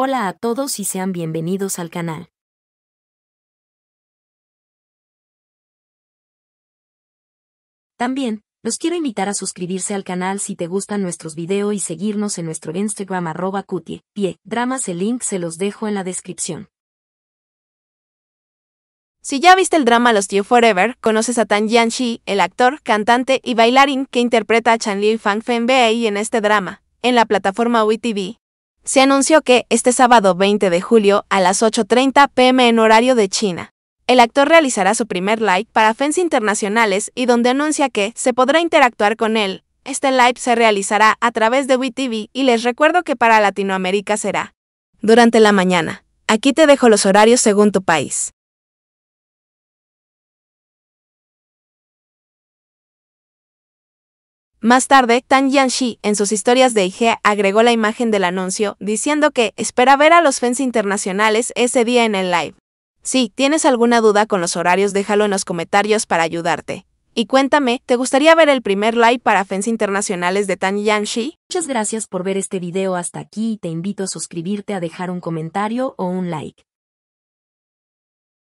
Hola a todos y sean bienvenidos al canal. También, los quiero invitar a suscribirse al canal si te gustan nuestros videos y seguirnos en nuestro Instagram arroba cutie, pie, dramas el link se los dejo en la descripción. Si ya viste el drama Los Tío Forever, conoces a Tan Jianxi, el actor, cantante y bailarín que interpreta a Lil Fang Bei en este drama, en la plataforma WeTV se anunció que, este sábado 20 de julio, a las 8.30 pm en horario de China, el actor realizará su primer live para fans internacionales y donde anuncia que se podrá interactuar con él. Este live se realizará a través de WeTV y les recuerdo que para Latinoamérica será durante la mañana. Aquí te dejo los horarios según tu país. Más tarde, Tan Yanxi, en sus historias de IG, agregó la imagen del anuncio, diciendo que espera ver a los fans internacionales ese día en el live. Si tienes alguna duda con los horarios, déjalo en los comentarios para ayudarte. Y cuéntame, ¿te gustaría ver el primer live para fans internacionales de Tan Yanxi? Muchas gracias por ver este video hasta aquí y te invito a suscribirte, a dejar un comentario o un like.